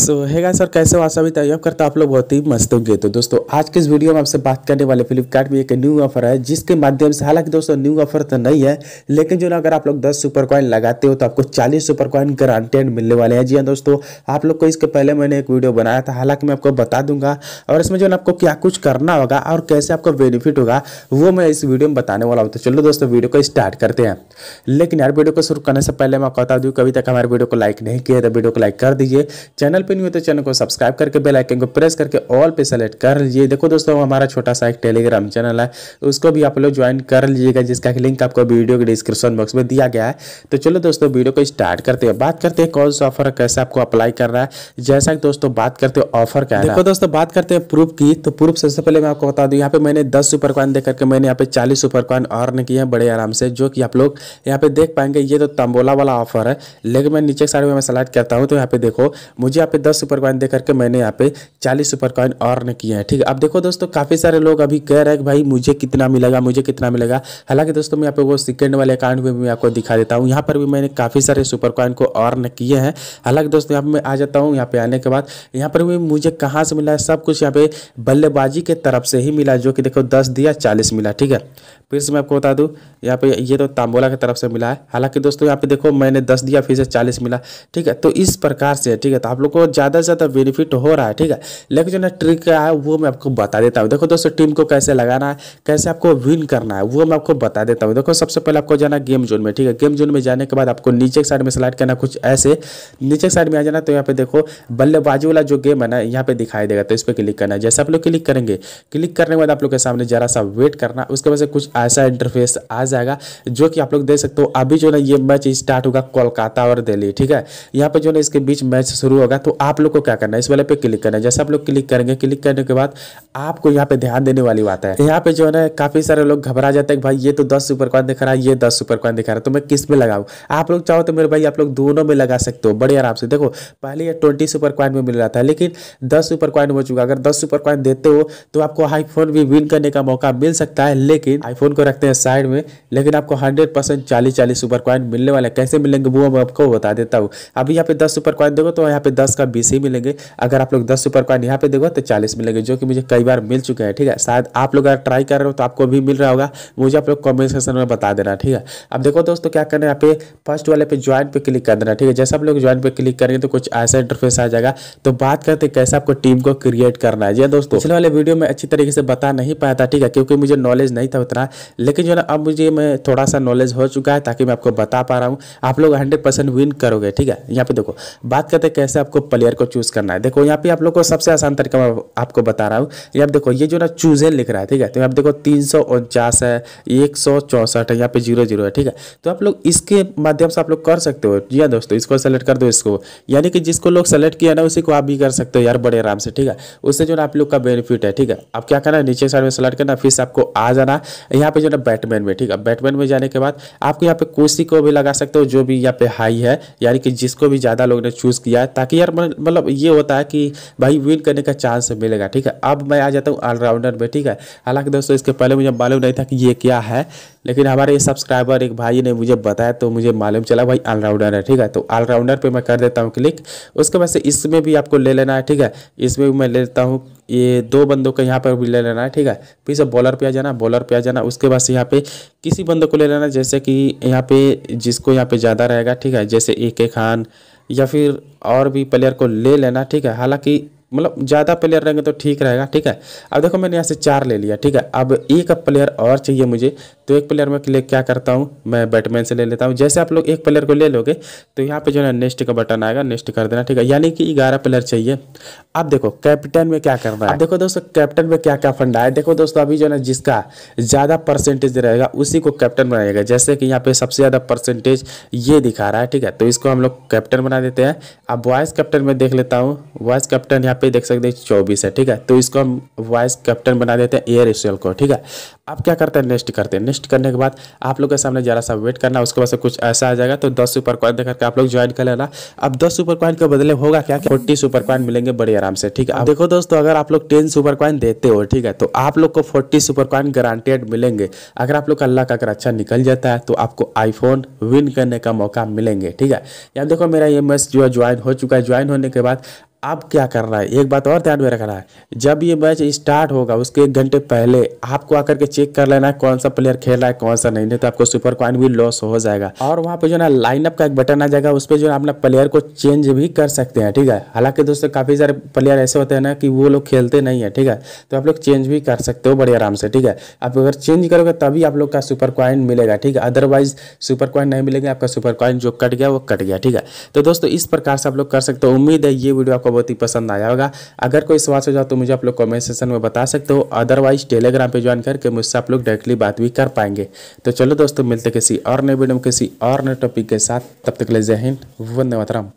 सो है सर कैसे हो आप सभी तैयार करता आप लोग बहुत ही मस्त होंगे तो दोस्तों आज के इस वीडियो में आपसे बात करने वाले फ्लिपकार्ट में एक न्यू ऑफर है जिसके माध्यम से हालांकि दोस्तों न्यू ऑफर तो नहीं है लेकिन जो ना अगर आप लोग 10 सुपर कॉइन लगाते हो तो आपको 40 सुपर कॉइन ग्रांटेड मिलने वाले हैं जी हाँ दोस्तों आप लोग को इसके पहले मैंने एक वीडियो बनाया था हालांकि मैं आपको बता दूंगा और इसमें जो ना आपको क्या कुछ करना होगा और कैसे आपको बेनिफिट होगा वो मैं इस वीडियो में बताने वाला हूँ तो चलो दोस्तों वीडियो को स्टार्ट करते हैं लेकिन यार वीडियो को शुरू करने से पहले मैं बता दूँ कभी तक हमारे वीडियो को लाइक नहीं किया तो वीडियो को लाइक कर दीजिए चैनल पे नहीं होते तो चैनल को सब्सक्राइब करके बेल आइकन को प्रेस करके ऑल पे सेलेक्ट कर लीजिए देखो दोस्तों हमारा छोटा सा एक टेलीग्राम चैनल है तो उसको भी आप लोग ज्वाइन कर लीजिएगा जिसका लिंक आपको वीडियो के डिस्क्रिप्शन बॉक्स में दिया गया है तो चलो दोस्तों वीडियो को स्टार्ट करते हैं बात करते हैं कौन सा ऑफर कैसे आपको अप्लाई कर रहा है जैसा कि दोस्तों बात करते हैं ऑफर का देखो दोस्तों बात करते हैं प्रूफ की तो प्रूफ सबसे पहले मैं आपको बता दूँ यहाँ पे मैंने दस सुपर कॉइन देख करके मैंने यहाँ पे चालीस सुपर कॉइन अर्न किए हैं बड़े आराम से जो कि आप लोग यहाँ पे देख पाएंगे ये तो तंबोला वाला ऑफर है लेकिन मैं नीचे साइड में मैं सेलेक्ट करता हूँ तो यहाँ पे देखो मुझे यहाँ पे दस सुपर कॉइन दे करके मैंने यहाँ पे चालीस सुपर कॉइन किए हैं ठीक है अब देखो दोस्तों काफ़ी सारे लोग अभी कह रहे हैं कि भाई मुझे कितना मिलेगा मुझे कितना मिलेगा हालांकि दोस्तों मैं यहाँ पे वो सेकेंड वाले अकाउंट में भी आपको दिखा देता हूँ यहाँ पर भी मैंने काफ़ी सारे सुपर कॉइन को अर्न किए हैं हालांकि दोस्तों यहाँ पर मैं आ जाता हूँ यहाँ पे आने के बाद यहाँ पर भी मुझे कहाँ से मिला है सब कुछ यहाँ पे बल्लेबाजी के तरफ से ही मिला जो कि देखो दस दिया चालीस मिला ठीक है फिर से मैं आपको बता दूँ यहाँ पे ये तो तांबोला की तरफ से मिला है हालांकि दोस्तों यहाँ पे देखो मैंने दस दिया फिर से चालीस मिला ठीक है तो इस प्रकार से ठीक है तो आप लोग को ज़्यादा से ज़्यादा बेनिफिट हो रहा है ठीक है लेकिन जो ना ट्रिक क्या है वो मैं आपको बता देता हूँ देखो दोस्तों टीम को कैसे लगाना है कैसे आपको विन करना है वो मैं आपको बता देता हूँ देखो सबसे पहले आपको जाना गेम जोन में ठीक है गेम जोन में जाने के बाद आपको नीचे साइड में स्लाइड करना कुछ ऐसे नीचे साइड में आ जाना तो यहाँ पे देखो बल्लेबाजी वाला जो गेम है ना यहाँ पे दिखाई देगा तो इस पर क्लिक करना है जैसे आप लोग क्लिक करेंगे क्लिक करने के बाद आप लोग के सामने जरा सा वेट करना उसके बाद से कुछ ऐसा इंटरफेस आ जाएगा जो कि आप लोग देख सकते हो अभी जो ना ये मैच स्टार्ट होगा कोलकाता और दिल्ली ठीक है यहाँ पे जो ना इसके बीच मैच शुरू होगा तो आप लोग को क्या करना है इस वाले पे क्लिक करना है जैसे आप लोग क्लिक करेंगे क्लिक करने के बाद आपको यहाँ पे ध्यान देने वाली बात है यहाँ पे जो है ना काफी सारे लोग घबरा जाते हैं भाई ये तो दस सुपर कॉइन दिखा रहा है ये दस सुपर कॉइन दिखा रहा है तो मैं किस में लगाऊ आप लोग चाहो तो मेरे भाई आप लोग दोनों में लगा सकते हो बड़े आराम से देखो पहले यह ट्वेंटी सुपर कॉइन में मिल रहा था लेकिन दस सुपर कॉइन हो चुका अगर दस सुपर कॉइन देते हो तो आपको आईफोन भी विन करने का मौका मिल सकता है लेकिन आईफोन को रखते हैं साइड में लेकिन आपको हंड्रेड परसेंट चालीस चालीस सुपर कॉइन मिलने वाला है कैसे मिलेंगे वो मैं आपको बता देता हूँ अभी यहाँ पे दस सुपर कॉइन देखो तो यहाँ पे दस का का बीस ही मिलेंगे अगर आप लोग दस सुपर कॉइन यहाँ पे देखो तो चालीस मिलेंगे जो कि मुझे कई बार मिल चुके हैं ठीक है शायद आप लोग अगर ट्राई कर रहे हो तो आपको भी मिल रहा होगा मुझे आप लोग कॉमेंट सेक्शन में बता देना ठीक है अब देखो दोस्तों क्या करना है यहाँ पे फर्स्ट वाले पे ज्वाइन पे क्लिक कर देना ठीक है जैसे आप लोग ज्वाइन पे क्लिक करेंगे तो कुछ ऐसा इंटरफेस आ जाएगा तो बात करते कैसे आपको टीम को क्रिएट करना है जी हाँ दोस्तों पिछले वाले वीडियो में अच्छी तरीके से बता नहीं पाया था ठीक है क्योंकि मुझे नॉलेज नहीं था उतना लेकिन जो है अब मुझे मैं थोड़ा सा नॉलेज हो चुका है ताकि मैं आपको बता पा रहा हूँ आप लोग हंड्रेड विन करोगे ठीक है यहाँ पे देखो बात करते कैसे आपको प्लेयर को चूज़ करना है देखो यहाँ पे आप लोग को सबसे आसान तरीका मैं आपको बता रहा हूँ ये आप देखो ये जो ना चूजे लिख रहा है ठीक है तो आप देखो तीन सौ उनचास है एक सौ चौंसठ है यहाँ पे जीरो जीरो है ठीक है तो आप लोग इसके माध्यम से आप लोग कर सकते हो जी हाँ दोस्तों इसको सेलेक्ट कर दो इसको यानी कि जिसको लोग सेलेक्ट किया ना उसी को आप भी कर सकते हो यार बड़े आराम से ठीक है उससे जो ना आप लोग का बेनिफिट है ठीक है आप क्या करना नीचे साइड में सेलेक्ट करना फिर आपको आ जाना यहाँ पे जो ना बैटमैन में ठीक है बैटमैन में जाने के बाद आपको यहाँ पे कुर्सी को भी लगा सकते हो जो भी यहाँ पे हाई है यानी कि जिसको भी ज़्यादा लोग ने चूज़ किया है ताकि यार मतलब, मतलब ये होता है कि भाई विन करने का चांस मिलेगा ठीक है अब मैं आ जाता हूँ ऑलराउंडर में ठीक है हालांकि दोस्तों इसके पहले मुझे मालूम नहीं था कि ये क्या है लेकिन हमारे सब्सक्राइबर एक भाई ने मुझे बताया तो मुझे मालूम चला भाई ऑलराउंडर है ठीक है तो ऑलराउंडर पर मैं कर देता हूँ क्लिक उसके बाद से इसमें भी आपको ले लेना है ठीक है इसमें भी मैं ले लेता हूँ ये दो बंदों को यहाँ पर भी ले लेना है ठीक है फिर से बॉलर पे आ जाना बॉलर पे आ जाना उसके बाद से यहाँ पे किसी बंदों को ले लेना जैसे कि यहाँ पे जिसको यहाँ पे ज़्यादा रहेगा ठीक है जैसे ए के खान या फिर और भी प्लेयर को ले लेना ठीक है हालांकि मतलब ज़्यादा प्लेयर रहेंगे तो ठीक रहेगा ठीक है अब देखो मैंने यहाँ से चार ले लिया ठीक है अब एक प्लेयर और चाहिए मुझे तो एक प्लेयर में क्लिक क्या करता हूँ मैं बैटमैन से ले लेता हूँ जैसे आप लोग एक प्लेयर को ले लोगे तो यहाँ पे जो है नेक्स्ट का बटन आएगा नेक्स्ट कर देना ठीक है यानी कि ग्यारह प्लेयर चाहिए अब देखो कैप्टन में क्या करना है देखो दोस्तों कैप्टन में क्या क्या फंडा है देखो दोस्तों अभी जो है जिसका ज़्यादा परसेंटेज रहेगा उसी को कैप्टन बनाएगा जैसे कि यहाँ पे सबसे ज़्यादा परसेंटेज ये दिखा रहा है ठीक है तो इसको हम लोग कैप्टन बना देते हैं अब वॉइस कैप्टन में देख लेता हूँ वॉइस कैप्टन यहाँ पे देख सकते हैं चौबीस है ठीक है तो इसको हम वॉइस कैप्टन बना देते हैं एयर को ठीक है अब क्या करते हैं नेक्स्ट करते हैं पोस्ट करने के बाद आप लोग के सामने ज़रा सा वेट करना उसके बाद से कुछ ऐसा आ जाएगा तो दस सुपर कॉइन देखकर आप लोग ज्वाइन कर लेना अब दस सुपर कॉइन के बदले होगा क्या फोर्टी सुपर कॉइन मिलेंगे बड़े आराम से ठीक है देखो दोस्तों अगर आप लोग टेन सुपर कॉइन देते हो ठीक है तो आप लोग को फोर्टी सुपर कॉइन गारंटेड मिलेंगे अगर आप लोग का अल्लाह का अगर अच्छा निकल जाता है तो आपको आईफोन विन करने का मौका मिलेंगे ठीक है यहाँ देखो मेरा ये मैच जो है ज्वाइन हो चुका है ज्वाइन होने के बाद अब क्या कर रहा है एक बात और ध्यान में रखना है जब ये मैच स्टार्ट होगा उसके एक घंटे पहले आपको आकर के चेक कर लेना है कौन सा प्लेयर खेल रहा है कौन सा नहीं नहीं तो आपको सुपर क्वाइन भी लॉस हो जाएगा और वहाँ पे जो ना लाइनअप का एक बटन आ जाएगा उस पर जो ना अपना प्लेयर को चेंज भी कर सकते हैं ठीक है हालांकि दोस्तों काफ़ी सारे प्लेयर ऐसे होते हैं ना कि वो लोग खेलते नहीं है ठीक है तो आप लोग चेंज भी कर सकते हो बड़े आराम से ठीक है आप अगर चेंज करोगे तभी आप लोग का सुपर क्वाइन मिलेगा ठीक है अदरवाइज सुपर क्वाइन नहीं मिलेगा आपका सुपर क्वाइन जो कट गया वो कट गया ठीक है तो दोस्तों इस प्रकार से आप लोग कर सकते हो उम्मीद है ये वीडियो आपको बहुत ही पसंद आया होगा अगर कोई सवाल सुझाव तो मुझे आप लोग कॉमेंट सेशन में बता सकते हो अदरवाइज टेलीग्राम पर ज्वाइन करके मुझसे आप लोग डायरेक्टली बात भी कर पाएंगे तो चलो दोस्तों मिलते किसी और नए वीडियो में किसी और नए टॉपिक के साथ तब तक ले जय हिंद वंदे मातरम